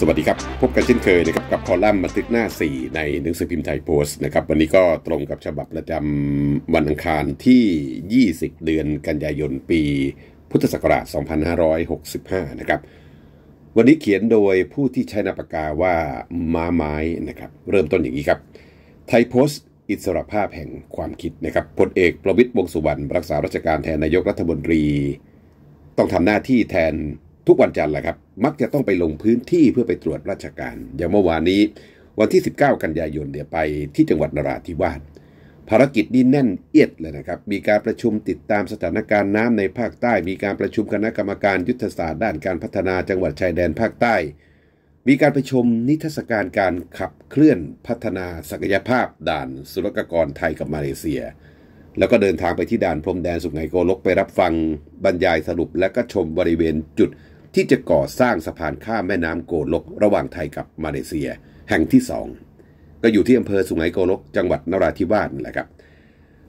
สวัสดีครับ พบกันเช่นเคยนะครับกับคอลัมน์บันทึกหน้า 4 ในหนังสือพิมพ์ไทยโพสต์นะครับวันนี้ก็ตรงกับฉบับประจำวันอังคารที่ 20 เดือนกันยายนปีพุทธศักราช2565นะครับวันนี้เขียนโดยผู้ที่ใช้นาปากาว่าม้าไม้นะครับเริ่มต้นอย่างนี้ครับ ไทยโพสต์อิสรภาพแห่งความคิดนะครับพลเอกประวิตยวงสุวรรณรักษาราชการแทนนายกรัฐมนตรี ต้องทำหน้าที่แทนทุกวันจันทร์แหละครับ มักจะต้องไปลงพื้นที่เพื่อไปตรวจราชการ อย่างเมื่อวานนี้วันที่ 19 กันยายนเดี๋ยวไปที่จังหวัดนราธิวาส ภารกิจนี่แน่นเอียดเลยนะครับ มีการประชุมติดตามสถานการณ์น้ำในภาคใต้ มีการประชุมคณะกรรมการยุทธศาสตร์ด้านการพัฒนาจังหวัดชายแดนภาคใต้ มีการประชุมนิทรรศการการขับเคลื่อนพัฒนาศักยภาพด่านสุลกกรไทยกับมาเลเซีย แล้วก็เดินทางไปที่ด่านพรมแดนสุไหงโกลก ไปรับฟังบรรยายสรุปและก็ชมบริเวณจุดที่จะก่อสร้างสะพานข้ามแม่น้ำโกลก ระหว่างไทยกับมาเลเซีย แห่งที่สองก็อยู่ที่อำเภอสุไหงโกลกจังหวัดนราธิวาสนั่นแหละครับ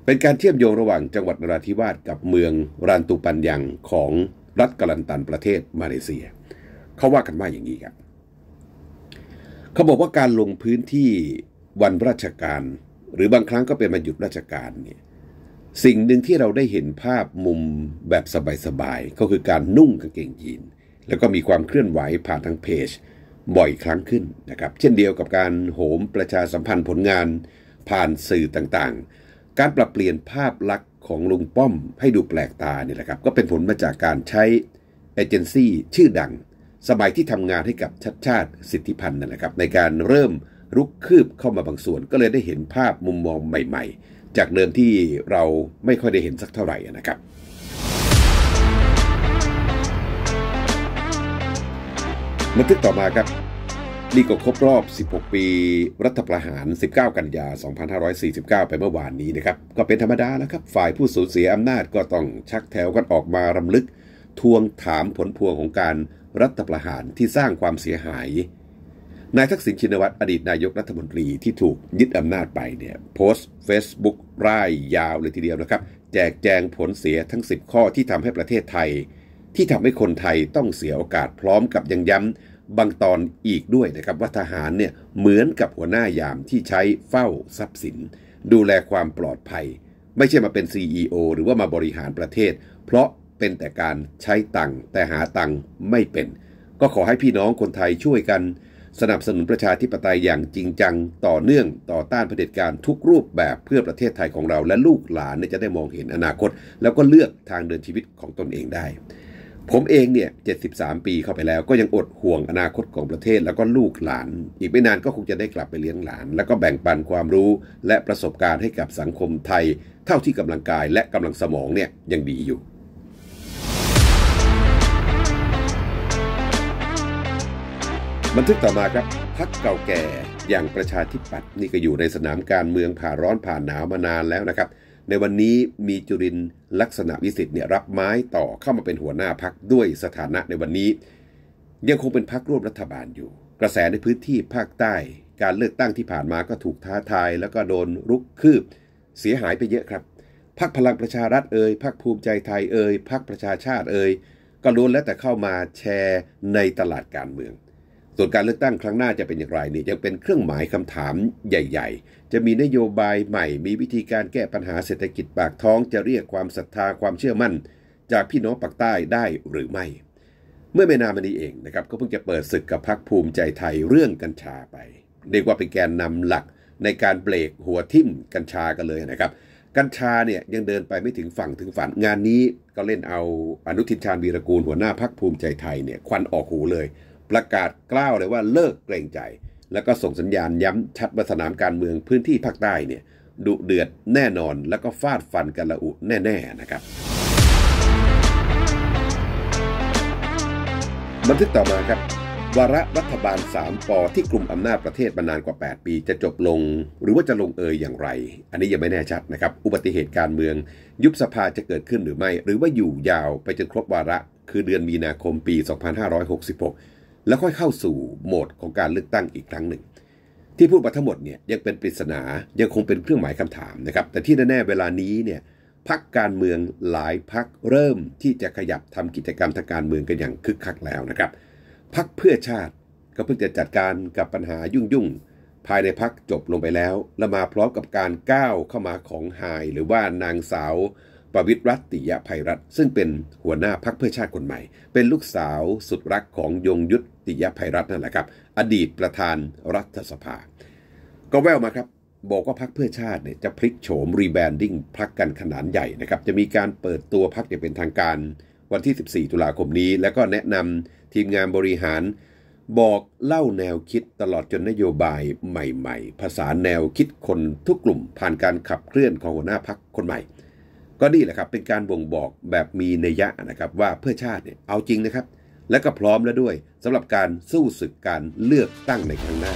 เป็นการเชื่อมโยงระหว่างจังหวัดนราธิวาสกับเมืองรันตูปันยังของรัฐกลันตันประเทศมาเลเซียเขาว่ากันว่าอย่างนี้ครับเขาบอกว่าการลงพื้นที่วันราชการ หรือบางครั้งก็เป็นมาหยุดราชการเนี่ยสิ่งหนึ่งที่เราได้เห็นภาพมุมแบบสบายๆก็คือการนุ่งกางเกงยีนสแล้วก็มีความเคลื่อนไหวผ่านทางเพจ บ่อยครั้งขึ้นนะครับ เช่นเดียวกับการโหมประชาสัมพันธ์ผลงาน ผ่านสื่อต่างๆ การปรับเปลี่ยนภาพลักษณ์ของลุงป้อม ให้ดูแปลกตาเนี่ยแหละครับ ก็เป็นผลมาจากการใช้เอเจนซี่ชื่อดังสมัยที่ทำงานให้กับชัดชาติสิทธิพันธ์นั่นแหละครับ ในการเริ่มรุกคืบเข้ามาบางส่วน ก็เลยได้เห็นภาพมุมมองใหม่ ๆ จากเดิมที่เราไม่ค่อยได้เห็นสักเท่าไหร่นะครับบันทึกต่อมาครับนี่ก็ครบรอบ 16 ปีรัฐประหาร 19 กันยา 2549 ไปเมื่อวานนี้นะครับ ก็เป็นธรรมดาแล้วครับ ฝ่ายผู้สูญเสียอำนาจก็ต้องชักแถวกันออกมารำลึก ทวงถามผลพวงของการรัฐประหารที่สร้างความเสียหาย นายทักษิณชินวัตร อดีตนายกรัฐมนตรีที่ถูกยึดอำนาจไปเนี่ย โพสต์เฟซบุ๊กร่ายยาวเลยทีเดียวนะครับ แจกแจงผลเสียทั้ง 10 ข้อที่ทำให้ประเทศไทย ที่ทำให้คนไทยต้องเสียโอกาสพร้อมกับยังย้บางตอนอีกด้วยนะครับว่าทหารเนี่ยเหมือนกับหัวหน้ายามที่ใช้เฝ้าทรัพย์สิน ดูแลความปลอดภัย ไม่ใช่มาเป็น CEO หรือว่ามาบริหารประเทศ เพราะเป็นแต่การใช้ตังค์แต่หาตังค์ไม่เป็น ก็ขอให้พี่น้องคนไทยช่วยกัน สนับสนุนประชาธิปไตย อย่างจริงจัง ต่อเนื่องต่อต้านเผด็จการ ทุกรูปแบบเพื่อประเทศไทยของเราและลูกหลานจะได้มองเห็นอนาคต แล้วก็เลือกทางเดินชีวิตของตนเองได้ผมเองเนี่ย73 ปีเข้าไปแล้วก็ยังอดห่วงอนาคตของประเทศแล้วก็ลูกหลาน อีกไม่นานก็คงจะได้กลับไปเลี้ยงหลาน แล้วก็แบ่งปันความรู้และประสบการณ์ให้กับสังคมไทยเท่าที่กำลังกายและกำลังสมองเนี่ยยังดีอยู่ บันทึกต่อมาครับพักเก่าแก่อย่างประชาธิปัตย์นี่ก็อยู่ในสนามการเมืองผ่าร้อนผ่านหนาวมานานแล้วนะครับในวันนี้มีจุรินลักษณะวิสิทธิ์เนี่ยรับไม้ต่อเข้ามาเป็นหัวหน้าพักด้วยสถานะในวันนี้ ยังคงเป็นพักร่วมรัฐบาลอยู่ กระแสในพื้นที่ภาคใต้ การเลือกตั้งที่ผ่านมาก็ถูกท้าทายแล้วก็โดนรุกคืบ เสียหายไปเยอะครับ พักพลังประชารัฐเอ่ยพักภูมิใจไทยเอ่ยพักประชาชาติเอ่ยก็ล้วนแล้วแต่เข้ามาแชร์ในตลาดการเมืองส่วนการเลือกตั้งครั้งหน้าจะเป็นอย่างไรนี่ยังเป็นเครื่องหมายคำถามใหญ่ๆ จะมีนโยบายใหม่ มีวิธีการแก้ปัญหาเศรษฐกิจปากท้อง จะเรียกความศรัทธาความเชื่อมั่น จากพี่น้องปากใต้ได้หรือไม่ เมื่อไม่นานมานี้เองนะครับ ก็เพิ่งจะเปิดศึกกับพักภูมิใจไทยเรื่องกัญชาไปเรียกว่าเป็นแกนนำหลักในการเบรกหัวทิ่มกัญชากันเลยนะครับ กัญชาเนี่ยยังเดินไปไม่ถึงฝั่งถึงฝันงานนี้ก็เล่นเอาอนุทินชาญวีรกูลหัวหน้าพักภูมิใจไทยเนี่ยควันออกหูเลยประกาศกล้าวเลยว่าเลิกเกรงใจ แล้วก็ส่งสัญญาณย้ำชัดว่าสนามการเมืองพื้นที่ภาคใต้เนี่ยดุเดือดแน่นอน แล้วก็ฟาดฟันกันละอุแน่ ๆนะครับบันทึกต่อมาครับ วาระรัฐบาล 3ปอที่กลุ่มอำนาจประเทศมานานกว่า 8 ปีจะจบลงหรือว่าจะลงเอยอย่างไร อันนี้ยังไม่แน่ชัดนะครับ อุบัติเหตุการเมืองยุบสภาจะเกิดขึ้นหรือไม่ หรือว่าอยู่ยาวไปจนครบวาระ คือเดือนมีนาคมปี 2566แล้วค่อยเข้าสู่โหมดของการเลือกตั้งอีกครั้งหนึ่ง ที่พูดมาทั้งหมดเนี่ยยังเป็นปริศนายังคงเป็นเครื่องหมายคำถามนะครับแต่ที่แน่ๆเวลานี้เนี่ยพักการเมืองหลายพักเริ่มที่จะขยับทำกิจกรรมทางการเมืองกันอย่างคึกคักแล้วนะครับพักเพื่อชาติก็เพิ่งจะจัดการกับปัญหายุ่งยุ่งภายในพักจบลงไปแล้วและมาพร้อมกับการก้าวเข้ามาของไฮหรือว่านางสาวประวิตรรัตติยภัยรัตซึ่งเป็นหัวหน้าพักเพื่อชาติคนใหม่ เป็นลูกสาวสุดรักของยงยุทธติยภัยรัตนั่นแหละครับ อดีตประธานรัฐสภา ก็แววมาครับ บอกว่าพักเพื่อชาติเนี่ยจะพลิกโฉม รีแบรนดิ้งพักกันขนาดใหญ่นะครับจะมีการเปิดตัวพักอย่างเป็นทางการวันที่ 14 ตุลาคมนี้ แล้วก็แนะนำทีมงานบริหาร บอกเล่าแนวคิดตลอดจนนโยบายใหม่ๆภาษาแนวคิดคนทุกกลุ่มผ่านการขับเคลื่อนของหัวหน้าพักคนใหม่ก็นี่แหละครับ เป็นการบ่งบอกแบบมีนัยยะนะครับ ว่าเพื่อชาติเนี่ย เอาจริงนะครับ และก็พร้อมแล้วด้วยสำหรับการสู้ศึกการเลือกตั้งในครั้งหน้า